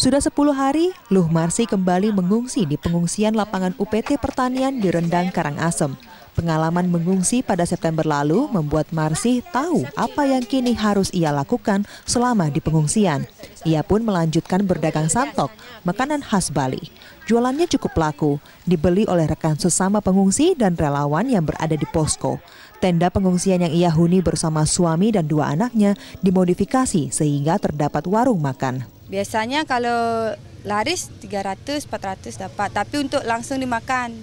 Sudah 10 hari, Luh Marsi kembali mengungsi di pengungsian lapangan UPT Pertanian di Rendang Karangasem. Pengalaman mengungsi pada September lalu membuat Marsi tahu apa yang kini harus ia lakukan selama di pengungsian. Ia pun melanjutkan berdagang santok, makanan khas Bali. Jualannya cukup laku, dibeli oleh rekan sesama pengungsi dan relawan yang berada di posko. Tenda pengungsian yang ia huni bersama suami dan dua anaknya dimodifikasi sehingga terdapat warung makan. Biasanya kalau laris 300 400 dapat, tapi untuk langsung dimakan.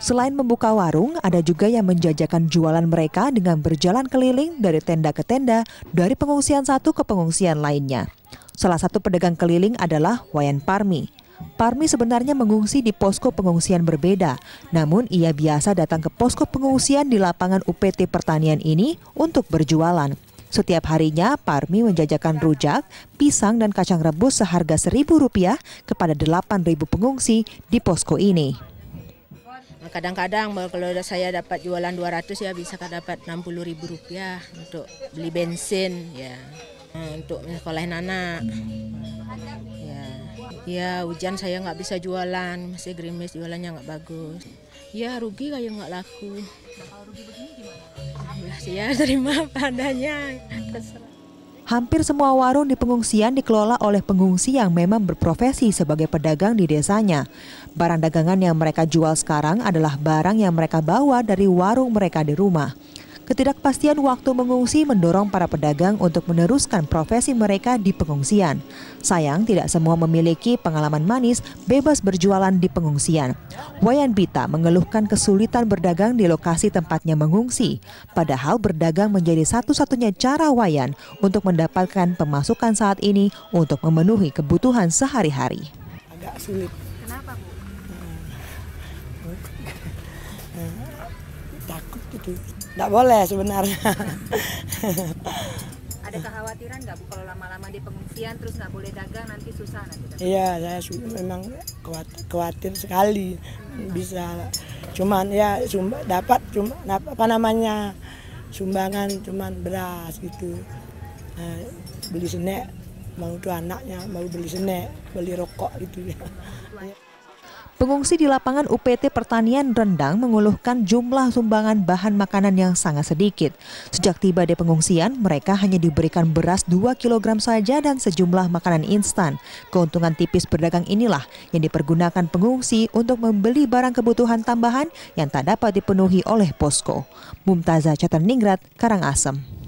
Selain membuka warung, ada juga yang menjajakan jualan mereka dengan berjalan keliling dari tenda ke tenda, dari pengungsian satu ke pengungsian lainnya. Salah satu pedagang keliling adalah Wayan Parmi. Parmi sebenarnya mengungsi di posko pengungsian berbeda, namun ia biasa datang ke posko pengungsian di lapangan UPT Pertanian ini untuk berjualan. Setiap harinya, Parmi menjajakan rujak, pisang, dan kacang rebus seharga Rp1.000 kepada 8.000 pengungsi di posko ini. Kadang-kadang kalau saya dapat jualan 200 ya bisa dapat Rp60.000 untuk beli bensin ya untuk sekolah anak. Ya hujan saya nggak bisa jualan, masih gerimis jualannya nggak bagus. Ya rugi kayak nggak laku. Kalau rugi begini gimana? Ya terima padanya, Hampir semua warung di pengungsian dikelola oleh pengungsi yang memang berprofesi sebagai pedagang di desanya. Barang dagangan yang mereka jual sekarang adalah barang yang mereka bawa dari warung mereka di rumah. Ketidakpastian waktu mengungsi mendorong para pedagang untuk meneruskan profesi mereka di pengungsian. Sayang, tidak semua memiliki pengalaman manis bebas berjualan di pengungsian. Wayan Bita mengeluhkan kesulitan berdagang di lokasi tempatnya mengungsi, padahal berdagang menjadi satu-satunya cara Wayan untuk mendapatkan pemasukan saat ini untuk memenuhi kebutuhan sehari-hari. Agak sulit. Kenapa, Bu? Hmm. Hmm takut gitu nggak boleh sebenarnya ada kekhawatiran nggak bu kalau lama-lama di pengungsian terus nggak boleh dagang nanti susah nanti iya saya memang khawatir, khawatir sekali hmm. bisa cuman ya sumba, dapat cuma apa namanya sumbangan cuman beras gitu nah, beli senek mau tuh anaknya mau beli senek beli rokok gitu ya. Pengungsi di lapangan UPT Pertanian Rendang mengeluhkan jumlah sumbangan bahan makanan yang sangat sedikit. Sejak tiba di pengungsian, mereka hanya diberikan beras 2 kg saja dan sejumlah makanan instan. Keuntungan tipis berdagang inilah yang dipergunakan pengungsi untuk membeli barang kebutuhan tambahan yang tak dapat dipenuhi oleh posko. Mumtazah Cater Karangasem.